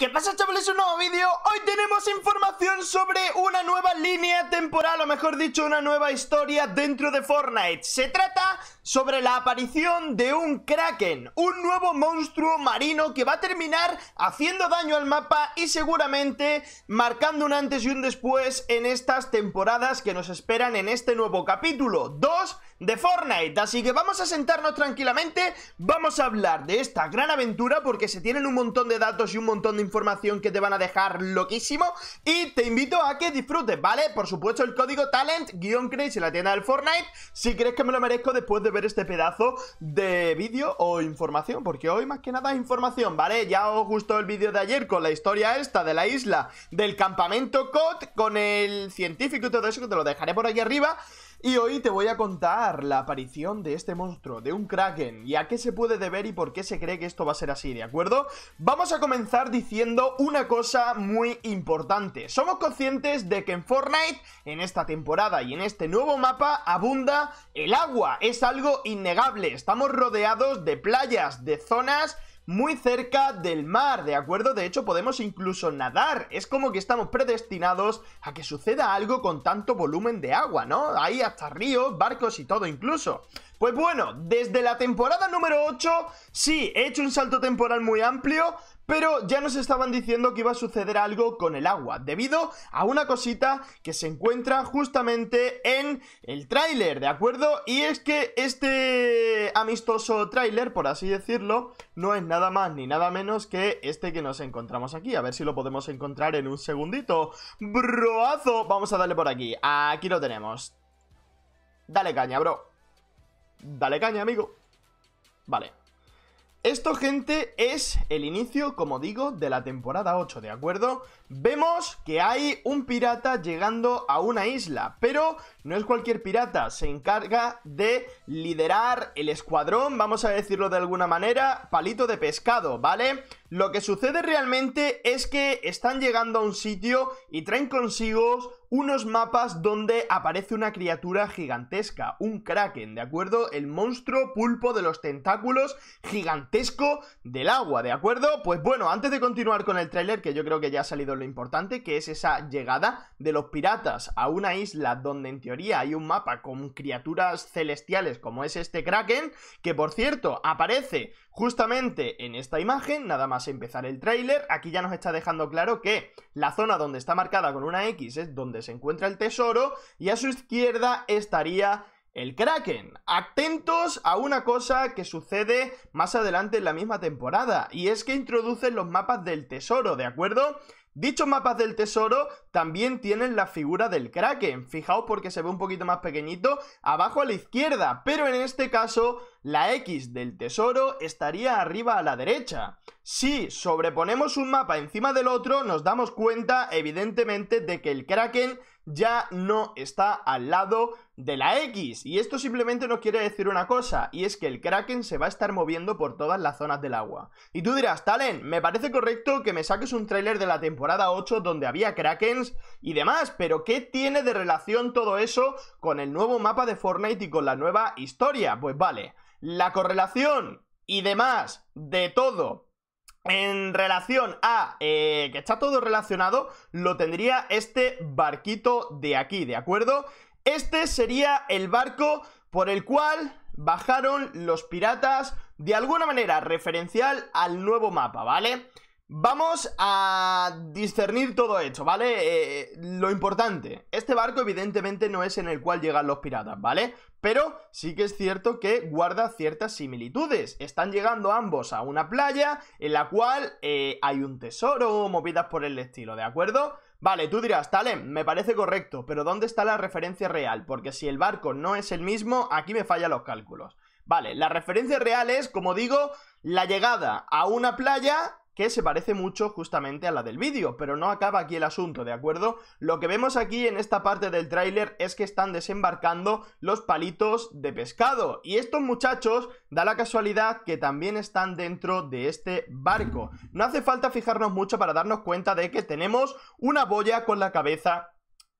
¿Qué pasa chavales? Un nuevo vídeo, hoy tenemos información sobre una nueva línea temporal o mejor dicho una nueva historia dentro de Fortnite Se trata sobre la aparición de un Kraken, un nuevo monstruo marino que va a terminar haciendo daño al mapa y seguramente marcando un antes y un después en estas temporadas que nos esperan en este nuevo capítulo 2 de Fortnite. Así que vamos a sentarnos tranquilamente, vamos a hablar de esta gran aventura porque se tienen un montón de datos y un montón de información que te van a dejar loquísimo. Y te invito a que disfrutes, ¿vale? Por supuesto el código talent-crazy en la tienda del Fortnite si crees que me lo merezco después de ver este pedazo de vídeo o información, porque hoy más que nada es información, ¿vale? Ya os gustó el vídeo de ayer con la historia esta de la isla del campamento COD con el científico y todo eso que te lo dejaré por ahí arriba. Y hoy te voy a contar la aparición de este monstruo, de un kraken, y a qué se puede deber y por qué se cree que esto va a ser así, ¿de acuerdo? Vamos a comenzar diciendo una cosa muy importante. Somos conscientes de que en Fortnite, en esta temporada y en este nuevo mapa, abunda el agua. Es algo innegable. Estamos rodeados de playas, de zonas muy cerca del mar, ¿de acuerdo? De hecho, podemos incluso nadar. Es como que estamos predestinados a que suceda algo con tanto volumen de agua, ¿no? Hay hasta ríos, barcos y todo incluso. Pues bueno, desde la temporada número 8, sí, he hecho un salto temporal muy amplio, pero ya nos estaban diciendo que iba a suceder algo con el agua, debido a una cosita que se encuentra justamente en el tráiler, ¿de acuerdo? Y es que este amistoso tráiler, por así decirlo, no es nada más ni nada menos que este que nos encontramos aquí. A ver si lo podemos encontrar en un segundito. ¡Broazo! Vamos a darle por aquí. Aquí lo tenemos. Dale caña, bro. Dale caña, amigo. Vale. Esto, gente, es el inicio, como digo, de la temporada 8, ¿de acuerdo? Vemos que hay un pirata llegando a una isla, pero no es cualquier pirata, se encarga de liderar el escuadrón, vamos a decirlo de alguna manera, palito de pescado, ¿vale? Lo que sucede realmente es que están llegando a un sitio y traen consigo unos mapas donde aparece una criatura gigantesca, un kraken, ¿de acuerdo? El monstruo pulpo de los tentáculos gigantesco del agua, ¿de acuerdo? Pues bueno, antes de continuar con el tráiler, que yo creo que ya ha salido lo importante, que es esa llegada de los piratas a una isla donde en teoría hay un mapa con criaturas celestiales como es este kraken, que por cierto aparece justamente en esta imagen, nada más empezar el tráiler, aquí ya nos está dejando claro que la zona donde está marcada con una X es donde se encuentra el tesoro, y a su izquierda estaría el Kraken. Atentos a una cosa que sucede más adelante en la misma temporada, y es que introducen los mapas del tesoro, ¿de acuerdo? Dichos mapas del tesoro también tienen la figura del Kraken, fijaos porque se ve un poquito más pequeñito abajo a la izquierda, pero en este caso la X del tesoro estaría arriba a la derecha. Si sobreponemos un mapa encima del otro, nos damos cuenta evidentemente de que el Kraken ya no está al lado de la X. Y esto simplemente nos quiere decir una cosa, y es que el Kraken se va a estar moviendo por todas las zonas del agua. Y tú dirás, Talen, me parece correcto que me saques un tráiler de la temporada 8 donde había Krakens y demás, pero ¿qué tiene de relación todo eso con el nuevo mapa de Fortnite y con la nueva historia? Pues vale la correlación y demás de todo en relación a eh, que está todo relacionado, lo tendría este barquito de aquí, ¿de acuerdo? Este sería el barco por el cual bajaron los piratas de alguna manera referencial al nuevo mapa, ¿vale? Vamos a discernir todo esto, ¿vale? Eh, eh, lo importante, este barco evidentemente no es en el cual llegan los piratas, ¿vale? Pero sí que es cierto que guarda ciertas similitudes. Están llegando ambos a una playa en la cual eh, hay un tesoro, movidas por el estilo, ¿de acuerdo? Vale, tú dirás, Talem, me parece correcto, pero ¿dónde está la referencia real? Porque si el barco no es el mismo, aquí me fallan los cálculos. Vale, la referencia real es, como digo, la llegada a una playa que se parece mucho justamente a la del vídeo, pero no acaba aquí el asunto, ¿de acuerdo? Lo que vemos aquí en esta parte del tráiler es que están desembarcando los palitos de pescado y estos muchachos da la casualidad que también están dentro de este barco. No hace falta fijarnos mucho para darnos cuenta de que tenemos una boya con la cabeza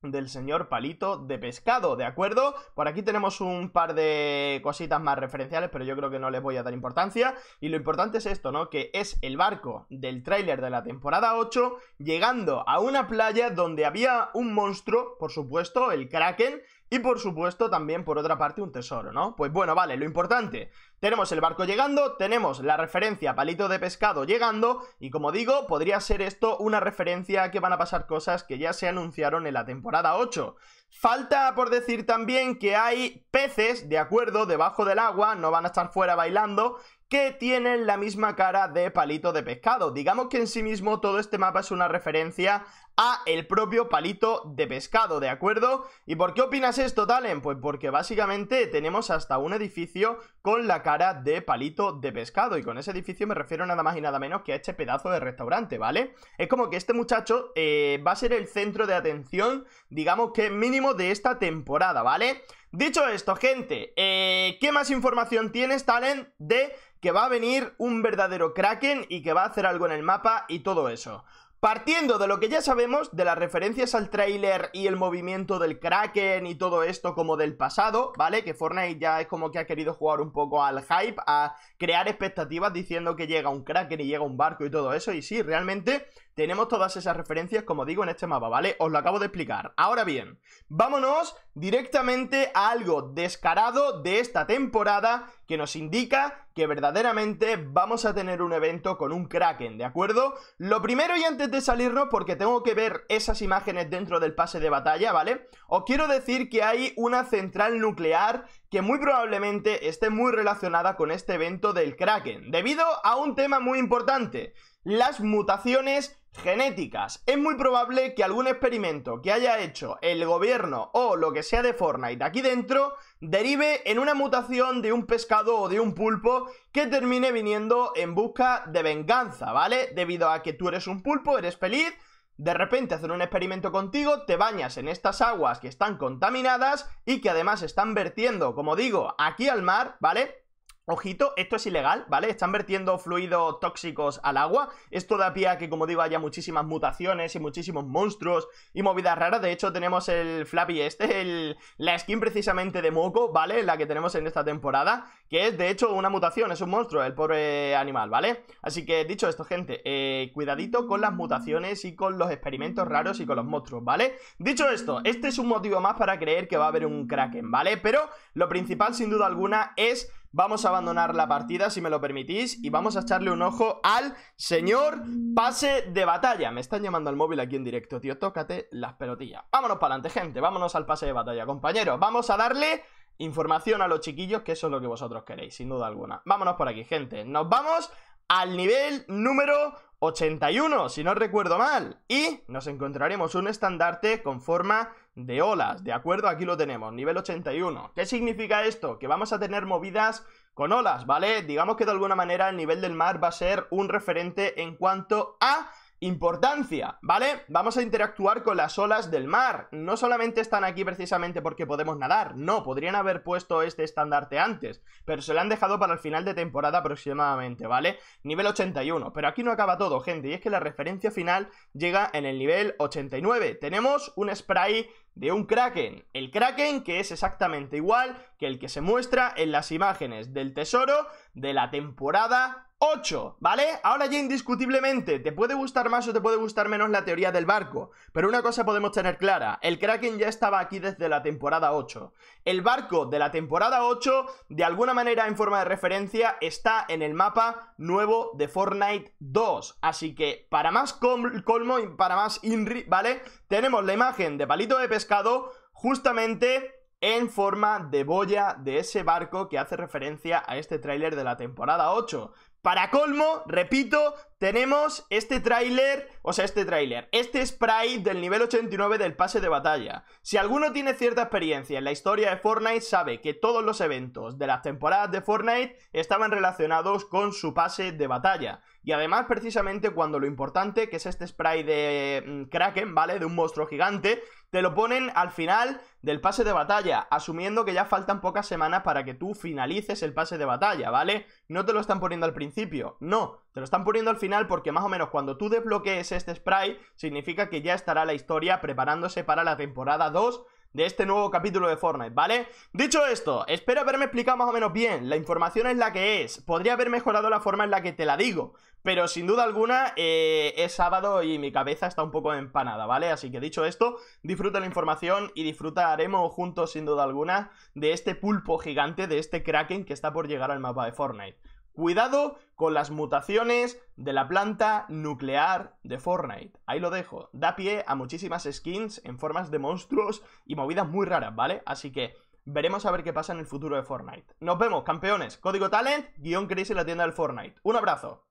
del señor Palito de Pescado, ¿de acuerdo? Por aquí tenemos un par de cositas más referenciales, pero yo creo que no les voy a dar importancia. Y lo importante es esto, ¿no? Que es el barco del tráiler de la temporada 8 llegando a una playa donde había un monstruo, por supuesto, el Kraken, y por supuesto también por otra parte un tesoro, ¿no? Pues bueno, vale, lo importante tenemos el barco llegando, tenemos la referencia palito de pescado llegando y como digo, podría ser esto una referencia a que van a pasar cosas que ya se anunciaron en la temporada 8. Falta por decir también que hay peces, de acuerdo, debajo del agua, no van a estar fuera bailando que tienen la misma cara de palito de pescado. Digamos que en sí mismo todo este mapa es una referencia a el propio palito de pescado, ¿de acuerdo? ¿Y por qué opinas esto, Talen? Pues porque básicamente tenemos hasta un edificio con la cara de palito de pescado y con ese edificio me refiero nada más y nada menos que a este pedazo de restaurante, ¿vale? Es como que este muchacho eh, va a ser el centro de atención, digamos que mínimo de esta temporada, ¿vale? Dicho esto, gente, eh, ¿qué más información tienes, Talent, de que va a venir un verdadero Kraken y que va a hacer algo en el mapa y todo eso? Partiendo de lo que ya sabemos, de las referencias al tráiler y el movimiento del Kraken y todo esto como del pasado, ¿vale? Que Fortnite ya es como que ha querido jugar un poco al hype, a crear expectativas diciendo que llega un Kraken y llega un barco y todo eso. Y sí, realmente tenemos todas esas referencias, como digo, en este mapa, ¿vale? Os lo acabo de explicar. Ahora bien, vámonos directamente a algo descarado de esta temporada que nos indica que verdaderamente vamos a tener un evento con un Kraken, ¿de acuerdo? Lo primero y antes de salirnos, porque tengo que ver esas imágenes dentro del pase de batalla, ¿vale? Os quiero decir que hay una central nuclear que muy probablemente esté muy relacionada con este evento del Kraken, debido a un tema muy importante, las mutaciones genéticas. Es muy probable que algún experimento que haya hecho el gobierno o lo que sea de Fortnite aquí dentro derive en una mutación de un pescado o de un pulpo que termine viniendo en busca de venganza, ¿vale? Debido a que tú eres un pulpo, eres feliz, de repente hacen un experimento contigo, te bañas en estas aguas que están contaminadas y que además están vertiendo, como digo, aquí al mar, ¿vale? Ojito, esto es ilegal, ¿vale? Están vertiendo fluidos tóxicos al agua. Esto Es todavía que, como digo, haya muchísimas mutaciones y muchísimos monstruos y movidas raras. De hecho, tenemos el Flappy este, el, la skin precisamente de Moco, ¿vale? La que tenemos en esta temporada, que es, de hecho, una mutación, es un monstruo, el pobre animal, ¿vale? Así que, dicho esto, gente, eh, cuidadito con las mutaciones y con los experimentos raros y con los monstruos, ¿vale? Dicho esto, este es un motivo más para creer que va a haber un Kraken, ¿vale? Pero lo principal, sin duda alguna, es Vamos a abandonar la partida, si me lo permitís, y vamos a echarle un ojo al señor pase de batalla. Me están llamando al móvil aquí en directo, tío. Tócate las pelotillas. Vámonos para adelante, gente. Vámonos al pase de batalla, compañeros. Vamos a darle información a los chiquillos, que eso es lo que vosotros queréis, sin duda alguna. Vámonos por aquí, gente. Nos vamos al nivel número 81, si no recuerdo mal. Y nos encontraremos un estandarte con forma de olas, ¿de acuerdo? Aquí lo tenemos, nivel 81. ¿Qué significa esto? Que vamos a tener movidas con olas, ¿vale? Digamos que de alguna manera el nivel del mar va a ser un referente en cuanto a importancia, ¿vale? Vamos a interactuar con las olas del mar. No solamente están aquí precisamente porque podemos nadar, no, podrían haber puesto este estandarte antes, pero se lo han dejado para el final de temporada aproximadamente, ¿vale? Nivel 81, pero aquí no acaba todo, gente, y es que la referencia final llega en el nivel 89. Tenemos un spray de un kraken. El kraken que es exactamente igual que el que se muestra en las imágenes del tesoro de la temporada 8, ¿vale? Ahora ya indiscutiblemente, te puede gustar más o te puede gustar menos la teoría del barco, pero una cosa podemos tener clara, el Kraken ya estaba aquí desde la temporada 8. El barco de la temporada 8, de alguna manera en forma de referencia, está en el mapa nuevo de Fortnite 2, así que para más colmo y para más inri, ¿vale? Tenemos la imagen de palito de pescado justamente en forma de boya de ese barco que hace referencia a este tráiler de la temporada 8. Para colmo, repito, tenemos este tráiler, o sea, este tráiler, este Sprite del nivel 89 del pase de batalla. Si alguno tiene cierta experiencia en la historia de Fortnite, sabe que todos los eventos de las temporadas de Fortnite estaban relacionados con su pase de batalla. Y además, precisamente cuando lo importante, que es este spray de mm, Kraken, ¿vale? De un monstruo gigante, te lo ponen al final del pase de batalla, asumiendo que ya faltan pocas semanas para que tú finalices el pase de batalla, ¿vale? No te lo están poniendo al principio, no, te lo están poniendo al final porque más o menos cuando tú desbloquees este spray, significa que ya estará la historia preparándose para la temporada 2 de este nuevo capítulo de Fortnite, ¿vale? Dicho esto, espero haberme explicado más o menos bien, la información es la que es, podría haber mejorado la forma en la que te la digo, pero sin duda alguna eh, es sábado y mi cabeza está un poco empanada, ¿vale? Así que dicho esto, disfruta la información y disfrutaremos juntos sin duda alguna de este pulpo gigante, de este kraken que está por llegar al mapa de Fortnite. Cuidado con las mutaciones de la planta nuclear de Fortnite. Ahí lo dejo. Da pie a muchísimas skins en formas de monstruos y movidas muy raras, ¿vale? Así que veremos a ver qué pasa en el futuro de Fortnite. Nos vemos, campeones. Código Talent, guión Chris en la tienda del Fortnite. Un abrazo.